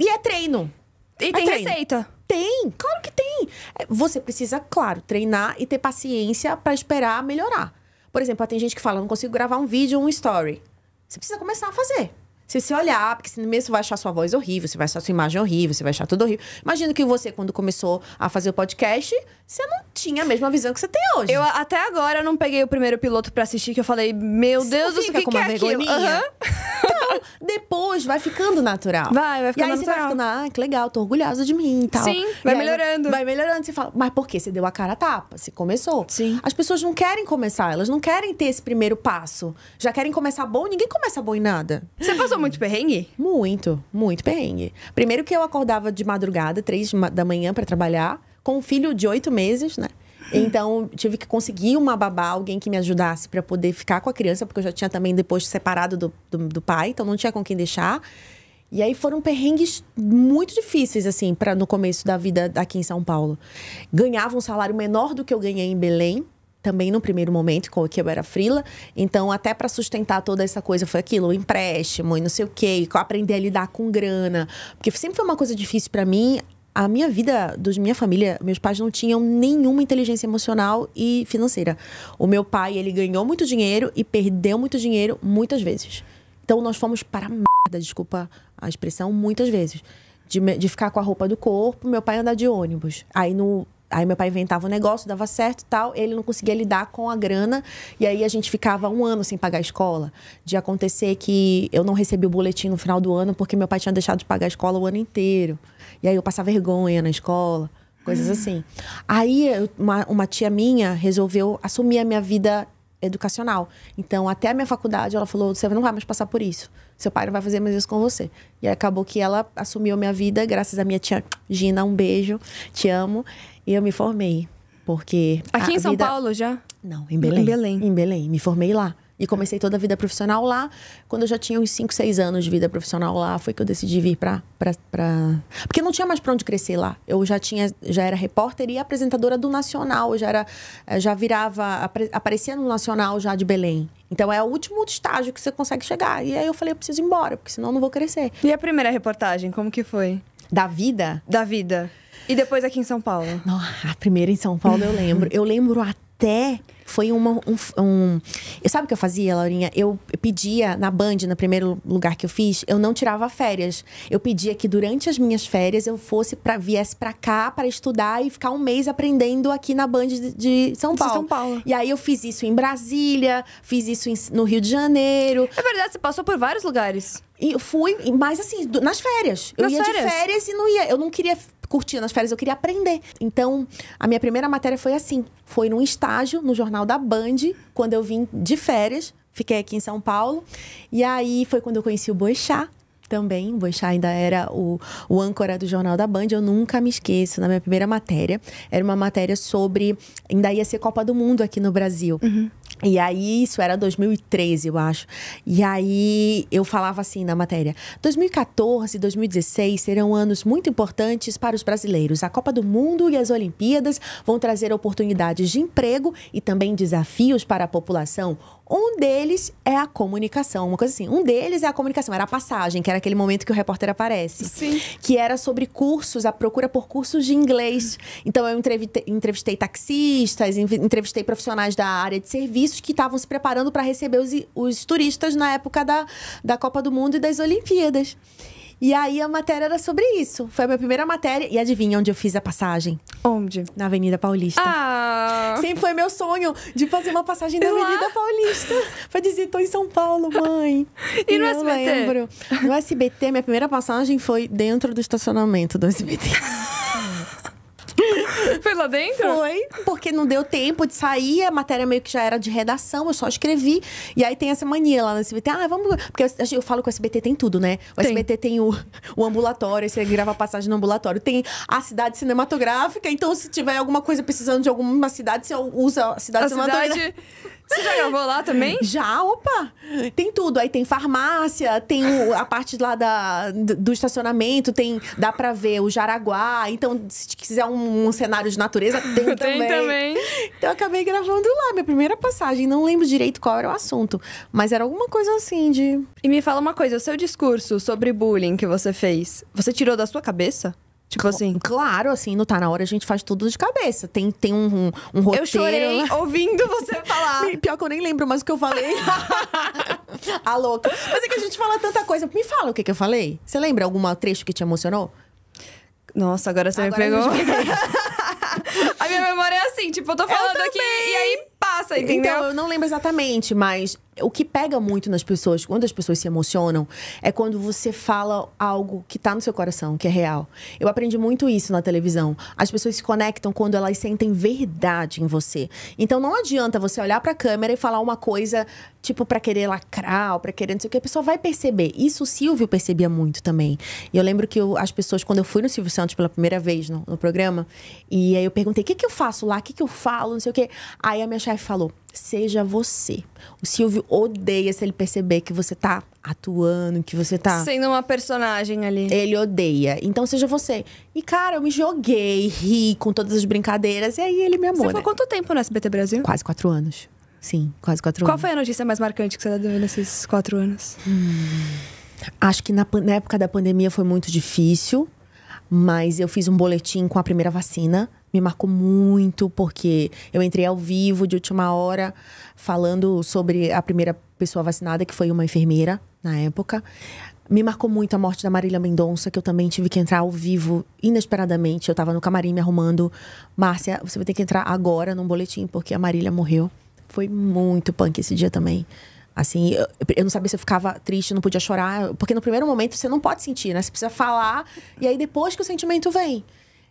E é treino. E é treino. receita. Tem, claro que tem. É, você precisa, claro, treinar e ter paciência para esperar melhorar. Por exemplo, tem gente que fala, não consigo gravar um vídeo, um story. Você precisa começar a fazer. Se você olhar, porque mesmo você vai achar sua voz horrível, você vai achar sua imagem horrível, você vai achar tudo horrível. Imagina que você, quando começou a fazer o podcast, você não
tinha a mesma visão que você tem hoje. Eu até agora não peguei o primeiro piloto para assistir, que eu falei, meu você Deus do céu, que, com que uma é Uhum. Então, depois vai ficando natural. Vai, vai ficando natural. E aí natural. você
vai ficando, ah, que legal, tô orgulhosa de mim e tal. Sim, e vai melhorando. Vai melhorando. Você fala, mas por quê? Você deu a cara a tapa, você começou. Sim. As pessoas não querem começar, elas não querem ter esse primeiro passo. Já querem começar bom, ninguém começa bom em nada. Você passou passou muito perrengue? Muito, muito perrengue. Primeiro que eu acordava de madrugada, três da manhã para trabalhar, com um filho de oito meses, né? Hum. Então, tive que conseguir uma babá, alguém que me ajudasse para poder ficar com a criança, porque eu já tinha também depois separado do, do, do, pai, então não tinha com quem deixar. E aí foram perrengues muito difíceis, assim, para no começo da vida aqui em São Paulo. Ganhava um salário menor do que eu ganhei em Belém, também no primeiro momento com o que eu era frila. Então, até para sustentar toda essa coisa foi aquilo, o empréstimo e não sei o quê, aprender a lidar com grana, porque sempre foi uma coisa difícil para mim. A minha vida, dos minha família, meus pais não tinham nenhuma inteligência emocional e financeira. O meu pai, ele ganhou muito dinheiro e perdeu muito dinheiro muitas vezes. Então nós fomos para merda, desculpa a expressão, muitas vezes. De, de, ficar com a roupa do corpo, meu pai andar de ônibus. Aí no Aí meu pai inventava um negócio, dava certo e tal, ele não conseguia lidar com a grana. E aí a gente ficava um ano sem pagar a escola. De acontecer que eu não recebi o boletim no final do ano porque meu pai tinha deixado de pagar a escola o ano inteiro. E aí eu passava vergonha na escola, coisas assim. Aí uma, uma tia minha resolveu assumir a minha vida educacional. Então, até a minha faculdade, ela falou: você não vai mais passar por isso. Seu pai não vai fazer mais isso com você. E acabou que ela assumiu a minha vida, graças à minha tia Gina. Um beijo, te amo. E eu me formei, porque. Aqui em São vida... Paulo
já? Não,
em Belém. Em Belém. Em Belém. Me formei lá. E comecei toda a vida profissional lá. Quando eu já tinha uns 5, 6 anos de vida profissional lá, foi que eu decidi vir pra. pra, pra... Porque não tinha mais pra onde crescer lá. Eu já tinha, já era repórter e apresentadora do Nacional. Eu já era. Eh, já virava. Aparecia no Nacional já de Belém. Então é o último
estágio que você consegue chegar. E aí eu falei, eu preciso ir embora, porque senão eu não vou crescer. E a primeira reportagem, como que foi? Da vida? Da vida. E depois aqui em São Paulo? Não, a
primeira em São Paulo eu lembro. Eu lembro até foi uma, um, um... Eu, sabe o que eu fazia, Laurinha? Eu pedia na Band, no primeiro lugar que eu fiz, eu não tirava férias. Eu pedia que durante as minhas férias eu fosse para viesse para cá para estudar e ficar um mês aprendendo aqui na Band de, de São Paulo. De São Paulo. E aí eu fiz isso em Brasília, fiz isso em, no Rio de Janeiro. É verdade, você passou por vários lugares. E fui, mas assim, nas férias. Nas eu ia férias. de férias e não ia. Eu não queria curtindo as férias, eu queria aprender. Então, a minha primeira matéria foi assim. Foi num estágio no jornal da Band, quando eu vim de férias. Fiquei aqui em São Paulo. E aí foi quando eu conheci o Boixá, também. O Boixá ainda era o, o âncora do Jornal da Band. Eu nunca me esqueço, na minha primeira matéria. Era uma matéria sobre. Ainda ia ser Copa do Mundo aqui no Brasil. Uhum. E aí, isso era 2013, eu acho. E aí, eu falava assim na matéria: 2014 e 2016 serão anos muito importantes para os brasileiros. A Copa do Mundo e as Olimpíadas vão trazer oportunidades de emprego e também desafios para a população. Um deles é a comunicação, uma coisa assim. Um deles é a comunicação, era a passagem, que era aquele momento que o repórter aparece. Sim. Que era sobre cursos, a procura por cursos de inglês. Então, eu entrevistei, entrevistei taxistas, entrevistei profissionais da área de serviço serviços que estavam se preparando para receber os, os turistas na época da, da Copa do Mundo e das Olimpíadas. E aí a matéria era sobre isso. Foi a minha primeira matéria. E adivinha onde eu fiz a passagem? Onde? Na Avenida Paulista. Ah! Sempre foi meu sonho de fazer uma passagem na Avenida Paulista. Foi dizer, tô em São Paulo, mãe. E, *laughs* e no SBT? Lembro. No SBT, minha primeira passagem foi dentro do estacionamento do SBT.
*laughs* Foi lá dentro? Foi,
porque não deu tempo de sair, a matéria meio que já era de redação, eu só escrevi. E aí tem essa mania lá no SBT, ah, vamos. Porque eu, eu falo que o SBT tem tudo, né? O tem. SBT tem o, o ambulatório, você grava passagem no ambulatório, tem a cidade cinematográfica, então se tiver alguma coisa precisando de alguma cidade, você usa a cidade a cinematográfica. Cidade... Você já gravou lá também? Já, opa! Tem tudo. Aí tem farmácia, tem o, a parte lá da, do estacionamento, tem dá pra ver o Jaraguá. Então, se quiser um, um cenário de natureza, tem, *laughs* tem também. também.
Então, eu acabei gravando lá, minha primeira passagem. Não lembro direito qual era o assunto, mas era alguma coisa assim de. E me fala uma coisa: o seu discurso sobre bullying que você fez, você tirou da sua cabeça? Tipo, tipo assim. Claro, assim, não tá na hora, a gente faz tudo de cabeça. Tem, tem um, um,
um roteiro. Eu chorei
ouvindo você falar.
Pior que eu nem lembro mais o que eu falei. *laughs* a louca. Mas é que a gente fala tanta coisa. Me fala o que, que eu falei. Você lembra algum trecho que te emocionou? Nossa, agora você agora me pegou. *laughs*
a minha memória é assim, tipo, eu tô falando eu aqui e aí passa, então, entendeu? Então, eu
não lembro exatamente, mas o que pega muito nas pessoas, quando as pessoas se emocionam, é quando você fala algo que tá no seu coração, que é real. Eu aprendi muito isso na televisão. As pessoas se conectam quando elas sentem verdade em você. Então não adianta você olhar para a câmera e falar uma coisa tipo para querer lacrar ou para querer não sei o que, a pessoa vai perceber. Isso o Silvio percebia muito também. E eu lembro que eu, as pessoas quando eu fui no Silvio Santos pela primeira vez no, no programa, e aí eu perguntei: "O que que eu faço lá? O que que eu falo?" não sei o que. Aí a minha chefe falou: seja você. O Silvio odeia se ele perceber que você tá atuando, que você tá.
Sendo uma personagem ali.
Ele odeia. Então seja você. E, cara, eu me joguei, ri com todas as brincadeiras, e aí ele me amou. Você
ficou né? quanto tempo no SBT Brasil?
Quase quatro anos. Sim, quase quatro Qual anos. Qual
foi a notícia mais marcante que você tá deu nesses quatro anos? Hum, acho que na, na época da pandemia foi
muito difícil, mas eu fiz um boletim com a primeira vacina me marcou muito, porque eu entrei ao vivo de última hora falando sobre a primeira pessoa vacinada, que foi uma enfermeira na época. Me marcou muito a morte da Marília Mendonça, que eu também tive que entrar ao vivo, inesperadamente. Eu tava no camarim me arrumando. Márcia, você vai ter que entrar agora num boletim, porque a Marília morreu. Foi muito punk esse dia também. Assim, eu, eu, não sabia se eu ficava triste, não podia chorar. Porque no primeiro momento você não pode sentir, né? Você precisa falar. E aí depois que o sentimento vem.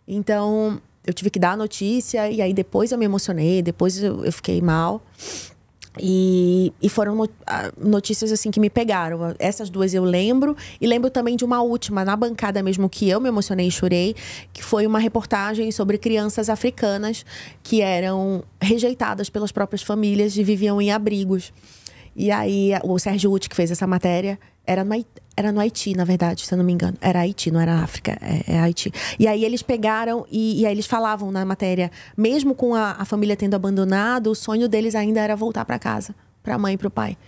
Então, eu tive que dar a notícia e aí depois eu me emocionei, depois eu, eu fiquei mal. E, e, foram notícias assim que me pegaram. Essas duas eu lembro. E lembro também de uma última, na bancada mesmo, que eu me emocionei e chorei, que foi uma reportagem sobre crianças africanas que eram rejeitadas pelas próprias famílias e viviam em abrigos. E aí, o Sérgio Uti, que fez essa matéria, era na era no Haiti, na verdade, se eu não me engano. Era Haiti, não era África, é, é Haiti. E aí eles pegaram e, e, aí eles falavam na matéria, mesmo com a, a família tendo abandonado, o sonho deles ainda era voltar para casa, para a mãe e para o pai.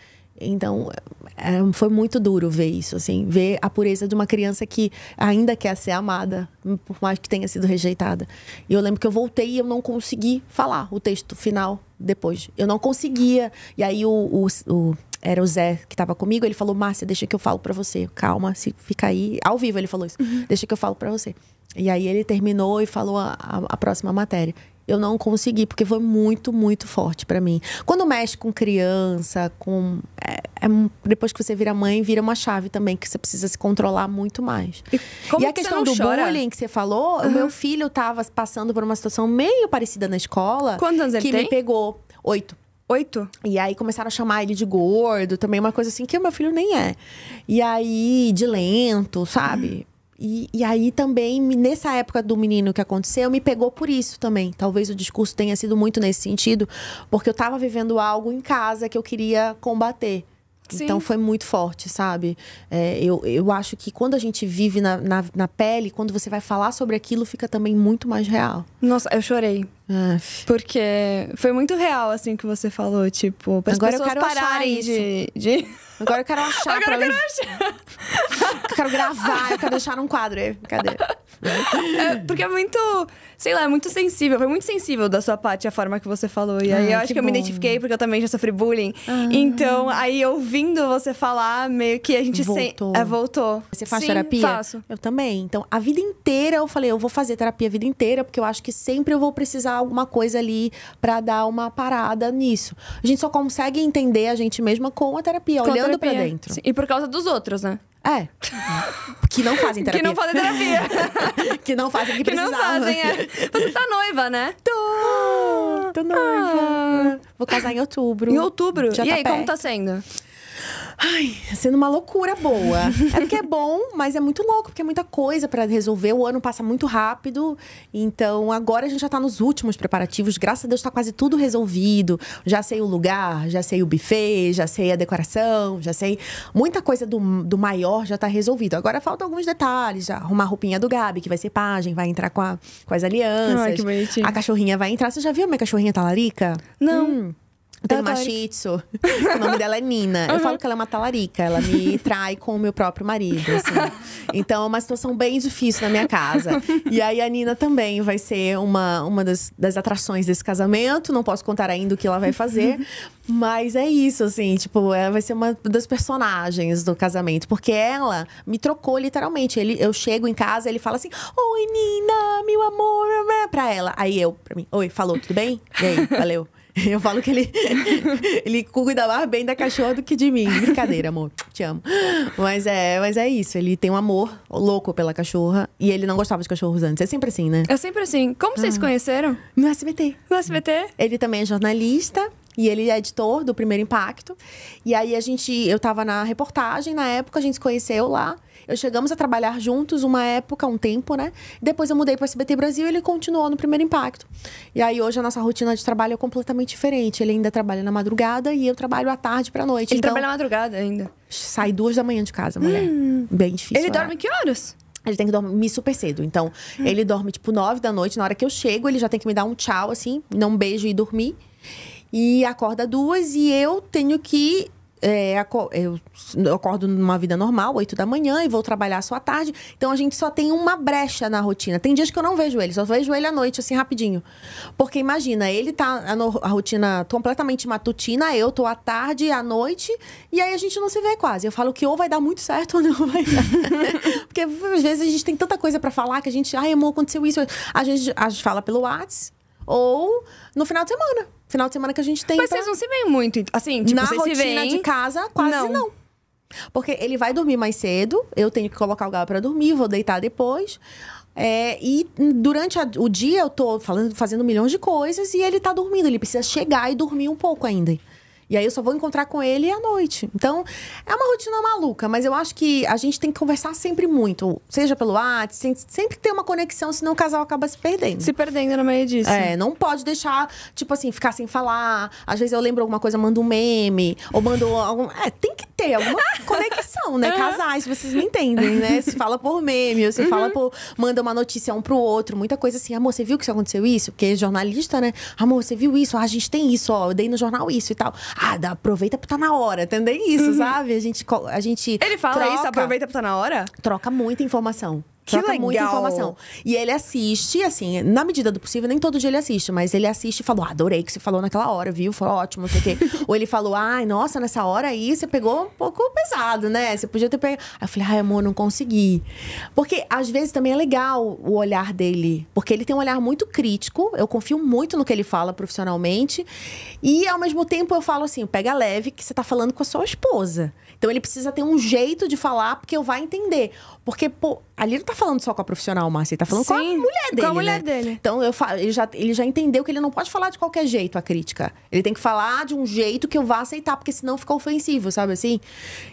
Então, é, foi muito duro ver isso, assim, ver a pureza de uma criança que ainda quer ser amada, por mais que tenha sido rejeitada. E eu lembro que eu voltei e eu não consegui falar o texto final depois. Eu não conseguia. E aí o, o, o era o Zé que tava comigo, ele falou: Márcia, deixa que eu falo para você. Calma, se fica aí. Ao vivo ele falou isso: uhum. deixa que eu falo para você. E aí ele terminou e falou a, a, a, próxima matéria. Eu não consegui, porque foi muito, muito forte para mim. Quando mexe com criança, com. É, é, depois que você vira mãe, vira uma chave também, que você precisa se controlar muito mais. E, e a que questão do chora? bullying que você falou, uhum. o meu filho tava passando por uma situação meio parecida na escola. Quantos anos que ele que me pegou. Oito. Oito? E aí começaram a chamar ele de gordo, também uma coisa assim que o meu filho nem é. E aí, de lento, sabe? E, e, aí também, nessa época do menino que aconteceu, me pegou por isso também. Talvez o discurso tenha sido muito nesse sentido, porque eu estava vivendo algo em casa que eu queria combater. Então, Sim. Então foi muito forte, sabe? É, eu, eu acho que quando a gente vive na, na, na, pele, quando você vai falar sobre aquilo, fica também muito mais real. Nossa, eu chorei.
Porque foi muito real, assim, que você falou. Tipo, para as Agora pessoas eu quero pararem de, de, *laughs* Agora eu quero achar. Agora eu quero achar. eu quero gravar, eu quero deixar num quadro. É, cadê? é, porque é muito, sei lá, é muito sensível. Foi muito sensível da sua parte a forma que você falou. E aí ah, eu acho que, que eu me identifiquei porque eu também já sofri bullying. Ah. Então, aí ouvindo você falar, meio que a gente voltou. Se... É, voltou. Você faz Sim, terapia? Faço. Eu também. Então,
a vida inteira eu falei, eu vou fazer terapia a vida inteira, porque eu acho que sempre eu vou precisar alguma coisa ali para dar uma parada nisso. A gente só consegue entender a gente mesma com a terapia, com olhando para dentro.
Sim. E por causa dos outros, né? É. Que não fazem *laughs* terapia. *laughs* Que não fazem terapia. que não fazem que, que não fazem, é. Você tá noiva, né? Tô! Tô noiva. Ah. Vou casar em outubro. Em outubro? Já e tá aí, pé. como tá sendo?
Ai, sendo uma loucura boa. *laughs* É porque é bom, mas é muito louco, porque é muita coisa para resolver. O ano passa muito rápido. Então, agora a gente já tá nos últimos preparativos. Graças a Deus tá quase tudo resolvido. Já sei o lugar, já sei o buffet, já sei a decoração, já sei. Muita coisa do, do maior já tá resolvido. Agora faltam alguns detalhes. Já arrumar a roupinha do Gabi, que vai ser pajem, vai entrar com, a, com as alianças. Ai, que bonitinho. A cachorrinha vai entrar. Você já viu a minha cachorrinha talarica? Não. Hum. Tem uma Shih tzu, o nome dela é Nina. Uhum. Eu falo que ela é uma talarica, ela me *laughs* trai com o meu próprio marido. Assim. Então é uma situação bem difícil na minha casa. E aí a Nina também vai ser uma, uma das, das atrações desse casamento. Não posso contar ainda o que ela vai fazer. Mas é isso, assim, tipo, ela vai ser uma das personagens do casamento. Porque ela me trocou literalmente. Ele, eu chego em casa, ele fala assim: Oi, Nina, meu amor, pra ela. Aí eu, pra mim, oi, falou, tudo bem? E aí, valeu. *laughs* Eu falo que ele, *laughs* ele cuida mais bem da cachorra do que de mim. Brincadeira, amor. Te amo. Mas é, mas é isso. Ele tem um amor louco pela cachorra. E ele não gostava de cachorros antes. É sempre assim, né?
É sempre assim. Como ah. vocês se ah. conheceram? No SBT. No SBT?
Ele também é jornalista. E ele é editor do Primeiro Impacto. E aí a gente, eu tava na reportagem na época, a gente se conheceu lá. Eu chegamos a trabalhar juntos uma época, um tempo, né? Depois eu mudei para o SBT Brasil e ele continuou no Primeiro Impacto. E aí hoje a nossa rotina de trabalho é completamente diferente. Ele ainda trabalha na madrugada e eu trabalho à tarde para noite. Ele então, trabalha na
madrugada ainda.
Sai duas da manhã de casa, mulher. Hum. Bem difícil. Ele é. dorme que horas? Ele tem que dormir super cedo. Então, hum. ele dorme tipo nove da noite. Na hora que eu chego, ele já tem que me dar um tchau, assim, não um beijo e dormir. E acorda duas e eu tenho que é, eu acordo numa vida normal, 8 da manhã, e vou trabalhar só à tarde. Então a gente só tem uma brecha na rotina. Tem dias que eu não vejo ele, só vejo ele à noite, assim, rapidinho. Porque imagina, ele tá na rotina completamente matutina, eu tô à tarde, à noite, e aí a gente não se vê quase. Eu falo que ou vai dar muito certo *laughs* ou não vai dar. *laughs* Porque às vezes a gente tem tanta coisa para falar que a gente, ai amor, aconteceu isso. A gente, a gente fala pelo WhatsApp ou no final de semana. Final de semana que a gente tem. Mas pra... vocês não se
veem muito, assim, tipo, Na vocês rotina se veem... de casa, quase não.
não. Porque ele vai dormir mais cedo, eu tenho que colocar o galo para dormir, vou deitar depois. É, e durante a, o dia eu tô falando, fazendo milhões de coisas e ele tá dormindo. Ele precisa chegar e dormir um pouco ainda. E aí eu só vou encontrar com ele à noite. Então, é uma rotina maluca, mas eu acho que a gente tem que conversar sempre muito, seja pelo WhatsApp, sempre ter uma conexão, senão o casal acaba se perdendo. Se perdendo no meio disso. É, não pode deixar, tipo assim, ficar sem falar. Às vezes eu lembro alguma coisa, mando um meme, ou mando algum. É, tem que ter alguma *laughs* conexão, né? Casais, vocês me entendem, né? Se fala por meme, ou se uhum. fala por. manda uma notícia um pro outro, muita coisa assim. Amor, você viu que isso aconteceu isso? Porque é jornalista, né? Amor, você viu isso? Ah, a gente tem isso, ó, eu dei no jornal isso e tal ah, dá, aproveita pra tá na hora. Também isso, uhum. sabe? A gente, a gente. Ele fala troca, isso, aproveita pra tá na hora? Troca muita informação. Que troca legal. muita informação. E ele assiste, assim, na medida do possível, nem todo dia ele assiste, mas ele assiste e falou: ah, adorei que você falou naquela hora, viu? Foi ótimo, não sei o quê. *laughs* Ou ele falou: ai, nossa, nessa hora aí você pegou um pouco pesado, né? Você podia ter pegado. Aí eu falei: ai, amor, não consegui. Porque às vezes também é legal o olhar dele, porque ele tem um olhar muito crítico, eu confio muito no que ele fala profissionalmente, e ao mesmo tempo eu falo assim: pega leve que você tá falando com a sua esposa. Então ele precisa ter um jeito de falar, porque eu vai entender. Porque, pô, ali não tá falando só com a profissional, Márcia, ele tá falando Sim, com a mulher dele. Com a né? mulher né? dele. Então eu falo, ele, já, ele já entendeu que ele não pode falar de qualquer jeito a crítica. Ele tem que falar de um jeito que eu vá aceitar, porque senão fica ofensivo, sabe assim?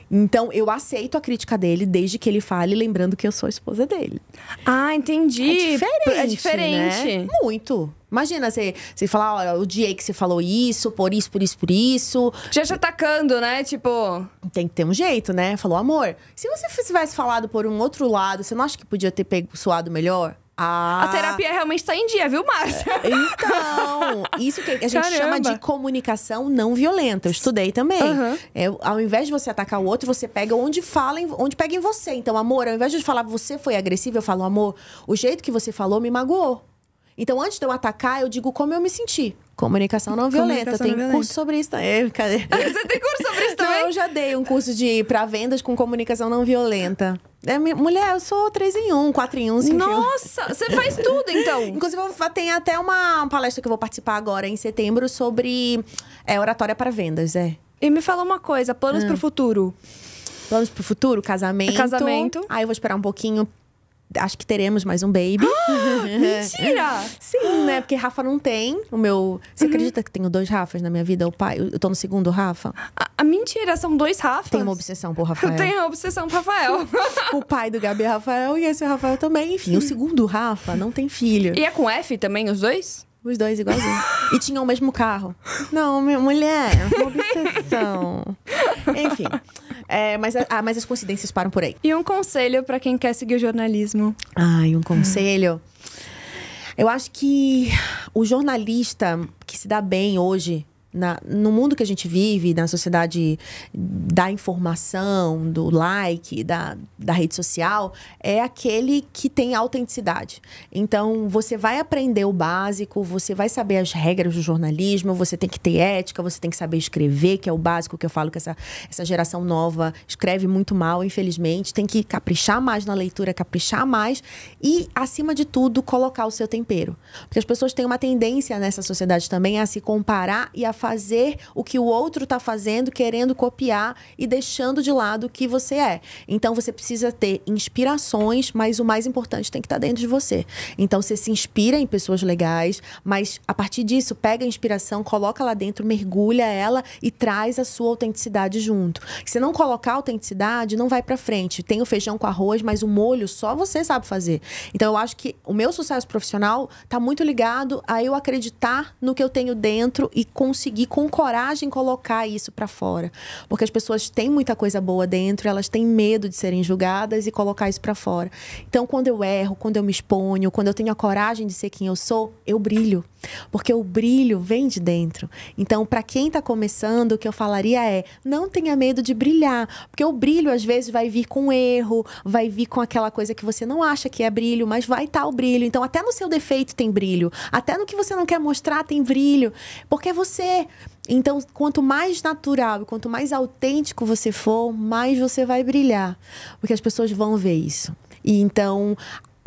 Então eu aceito a crítica dele desde que ele fale, lembrando que eu sou a esposa dele.
Ah, entendi. É diferente. É diferente. Né? Muito.
Imagina você, você falar, olha, odiei que você falou isso, por isso, por isso, por isso. Já te tá atacando, né? Tipo. Tem que ter um jeito, né? Falou, amor, se você tivesse falado por um outro lado, você você não acha que podia ter pego, suado melhor? Ah, a
terapia realmente está em dia, viu, Márcia? É, então, isso que a gente Caramba. chama de
comunicação não violenta. Eu estudei também. Uhum. É, ao invés de você atacar o outro, você pega onde fala, onde pega em você. Então, amor, ao invés de eu falar você foi agressivo, eu falo, amor, o jeito que você falou me magoou. Então, antes de eu atacar, eu digo como eu me senti. Comunicação não violenta. Comunicação tem não curso violenta. sobre isso também. Cadê? *laughs* Você tem curso sobre isso *laughs* também? Não, eu já dei um curso de para vendas com comunicação não violenta. É, mulher, eu sou três em um, quatro em um. cinco Nossa, em 1. você faz tudo então. *laughs* Inclusive, tem até uma palestra que eu vou participar agora em setembro sobre é, oratória para vendas, é. E me fala uma coisa, planos hum. Ah. para o futuro. Planos para o futuro, casamento. É casamento. Aí eu vou esperar um pouquinho acho que teremos mais um baby. *gasps* mentira! *laughs* Sim, né? Porque Rafa não tem. O meu. Você uhum. acredita que tenho dois Rafas na minha vida? O pai. Eu tô no segundo Rafa?
A, a mentira, são dois Rafas.
Tem uma obsessão por Rafael. Eu tenho uma
obsessão por Rafael. *laughs* o pai do Gabi é Rafael e esse é o
Rafael também. Enfim, o hum. segundo Rafa não tem filho. E é com F também, os dois? Os dois igualzinho. e tinham o mesmo carro. Não, minha mulher, uma obsessão. *laughs* Enfim. É, mas, ah mas as coincidências param por aí. E um conselho para quem quer seguir o jornalismo? Ai, um conselho. Eu acho que o jornalista que se dá bem hoje na, no mundo que a gente vive, na sociedade da informação, do like, da, da rede social, é aquele que tem autenticidade. Então, você vai aprender o básico, você vai saber as regras do jornalismo, você tem que ter ética, você tem que saber escrever, que é o básico que eu falo que essa, essa geração nova escreve muito mal, infelizmente. Tem que caprichar mais na leitura, caprichar mais e, acima de tudo, colocar o seu tempero. Porque as pessoas têm uma tendência nessa sociedade também a se comparar e a fazer o que o outro está fazendo, querendo copiar e deixando de lado o que você é. Então você precisa ter inspirações, mas o mais importante tem que estar tá dentro de você. Então você se inspira em pessoas legais, mas a partir disso pega a inspiração, coloca lá dentro, mergulha ela e traz a sua autenticidade junto. Se não colocar autenticidade, não vai para frente. Tem o feijão com arroz, mas o molho só você sabe fazer. Então eu acho que o meu sucesso profissional está muito ligado a eu acreditar no que eu tenho dentro e conseguir conseguir com coragem colocar isso para fora. Porque as pessoas têm muita coisa boa dentro, elas têm medo de serem julgadas e colocar isso para fora. Então, quando eu erro, quando eu me exponho, quando eu tenho a coragem de ser quem eu sou, eu brilho. Porque o brilho vem de dentro. Então, para quem está começando, o que eu falaria é: não tenha medo de brilhar. Porque o brilho, às vezes, vai vir com erro, vai vir com aquela coisa que você não acha que é brilho, mas vai estar tá o brilho. Então, até no seu defeito tem brilho. Até no que você não quer mostrar tem brilho. Porque é você. Então, quanto mais natural e quanto mais autêntico você for, mais você vai brilhar. Porque as pessoas vão ver isso. E então,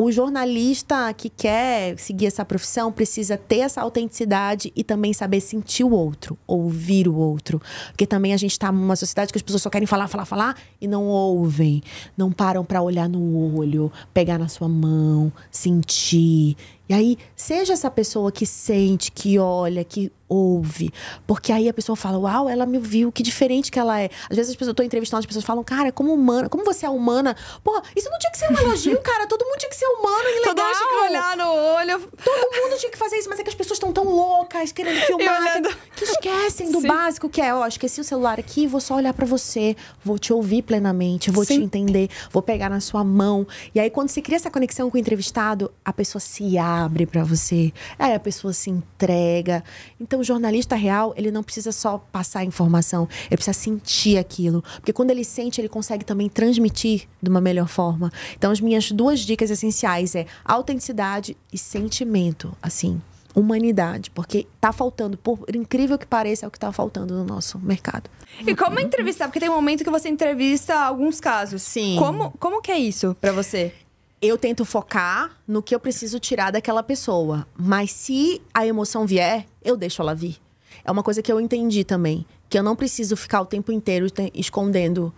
o jornalista que quer seguir essa profissão precisa ter essa autenticidade e também saber sentir o outro, ouvir o outro. Porque também a gente está numa sociedade que as pessoas só querem falar, falar, falar e não ouvem. Não param para olhar no olho, pegar na sua mão, sentir. E aí, seja essa pessoa que sente, que olha, que ouve. Porque aí a pessoa fala, uau, ela me viu, que diferente que ela é. Às vezes as pessoas, eu tô entrevistando, as pessoas falam, cara, como humana, como você é humana. pô isso não tinha que ser um elogio, cara. Todo mundo tinha que ser humano e legal. Todo mundo tinha que olhar no olho. Todo mundo tinha que fazer isso, mas é que as pessoas estão tão loucas, querendo filmar, olhando... que, esquecem do Sim. básico, que é, ó, esqueci o celular aqui, vou só olhar para você, vou te ouvir plenamente, vou Sim. te entender, vou pegar na sua mão. E aí, quando você cria essa conexão com o entrevistado, a pessoa se abre para você, aí a pessoa se entrega. Então, um jornalista real, ele não precisa só passar informação, ele precisa sentir aquilo. Porque quando ele sente, ele consegue também transmitir de uma melhor forma. Então, as minhas duas dicas essenciais é autenticidade e sentimento, assim, humanidade, porque tá faltando, por incrível que pareça, é o que tá faltando no nosso mercado.
E como entrevistar? Porque tem um momento que você entrevista alguns casos. Sim. Como, como que é isso para você? eu tento focar
no que eu preciso tirar daquela pessoa. Mas se a emoção vier, eu deixo ela vir. É uma coisa que eu entendi também. Que eu não preciso ficar o tempo inteiro escondendo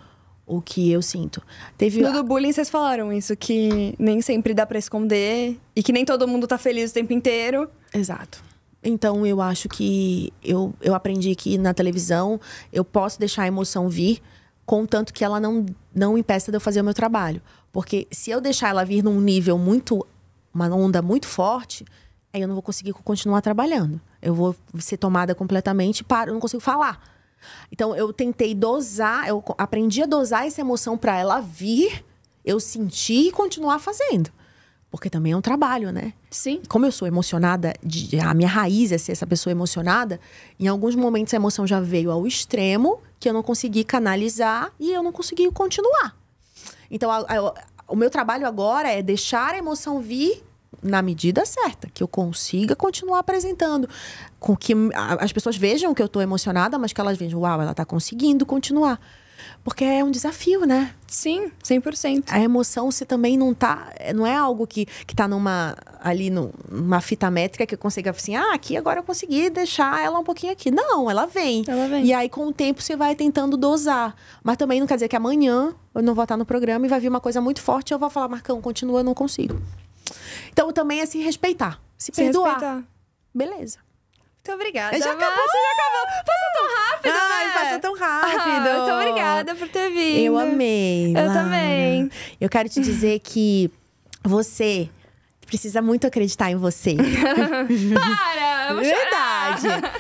o que eu sinto. Teve... No do
bullying, vocês falaram isso, que nem sempre dá para esconder e que nem todo mundo tá feliz o tempo inteiro. Exato.
Então eu acho que eu, eu aprendi que na televisão eu posso deixar a emoção vir, contanto que ela não, não impeça de eu fazer o meu trabalho. Porque se eu deixar ela vir num nível muito, uma onda muito forte, aí eu não vou conseguir continuar trabalhando. Eu vou ser tomada completamente para, eu não consigo falar. Então eu tentei dosar, eu aprendi a dosar essa emoção para ela vir, eu sentir e continuar fazendo. Porque também é um trabalho, né? Sim. Como eu sou emocionada, de, a minha raiz é ser essa pessoa emocionada, em alguns momentos a emoção já veio ao extremo, que eu não consegui canalizar e eu não consegui continuar. Então, a, a, o meu trabalho agora é deixar a emoção vir na medida certa, que eu consiga continuar apresentando, com que as pessoas vejam que eu estou emocionada, mas que elas vejam, uau, ela está conseguindo continuar. Porque é um desafio, né? Sim, 100%. A emoção, se também não tá. Eh, não é algo que, que tá numa. ali numa fita métrica que eu consiga assim, ah, aqui agora eu consegui deixar ela um pouquinho aqui. Não, ela vem. Ela vem. E aí, com o tempo, você vai tentando dosar. Mas também não quer dizer que amanhã eu não vou estar no programa e vai vir uma coisa muito forte e eu vou falar, Marcão, continua, eu não consigo. Então também é se respeitar, se, se perdoar. Respeitar. Beleza.
Muito obrigada. Já acabou, você já acabou. Passou tão rápido, Ai, né? passou tão rápido. Ah, muito obrigada por ter
vindo. Eu amei. Eu Lara. também. Eu quero te dizer que você precisa muito acreditar em você. *laughs*
Para! Verdade.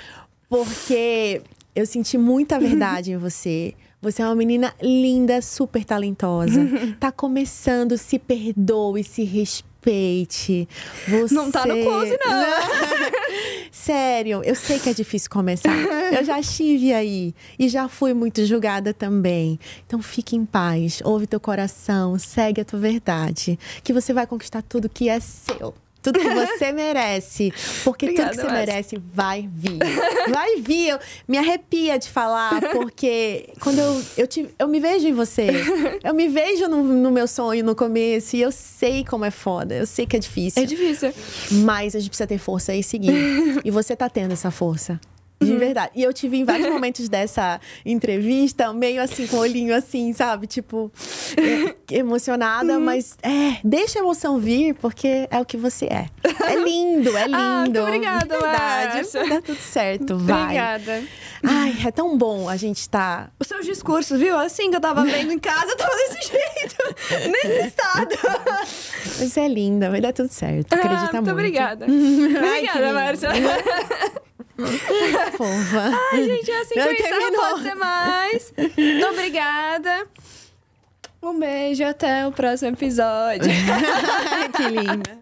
Porque eu senti muita verdade em você. Você é uma menina linda, super talentosa. tá começando, se perdoe, se respeite. Você... Não tá no close,
não. *laughs*
Sério, eu sei que é difícil começar. *laughs* eu já estive aí e já fui muito julgada também. Então fique em paz, ouve teu coração, segue a tua verdade, que você vai conquistar tudo que é seu. Tudo que você *laughs* merece. Porque Obrigada, tudo que você mas... merece vai vir. Vai vir. Eu, me arrepia de falar, porque quando eu, eu, te, eu me vejo em você. Eu me vejo no, no, meu sonho no começo. E eu sei como é foda. Eu sei que é difícil. É difícil. Mas a gente precisa ter força e seguir. *laughs* e você tá tendo essa força. De uhum. verdade. E eu tive em vários momentos dessa entrevista, meio assim, com o olhinho assim, sabe? Tipo, é, emocionada, uhum. mas é, deixa a emoção vir, porque é o que você é. É lindo, é lindo. *laughs* Ah, muito obrigada, verdade. Dá tudo certo,
vai. Obrigada.
Ai, é tão bom a gente estar. Tá...
Os seus discursos, viu? Assim que eu tava vendo em casa, eu tava desse *laughs* jeito, nesse estado.
Mas é linda, vai dar tudo certo. Ah, acredita ah, muito. Muito obrigada. *laughs* obrigada, Márcia. Fofa. Ai, gente, é assim que eu encerro. Pode ser mais. Muito
obrigada. Um beijo até o próximo episódio. *laughs* que linda.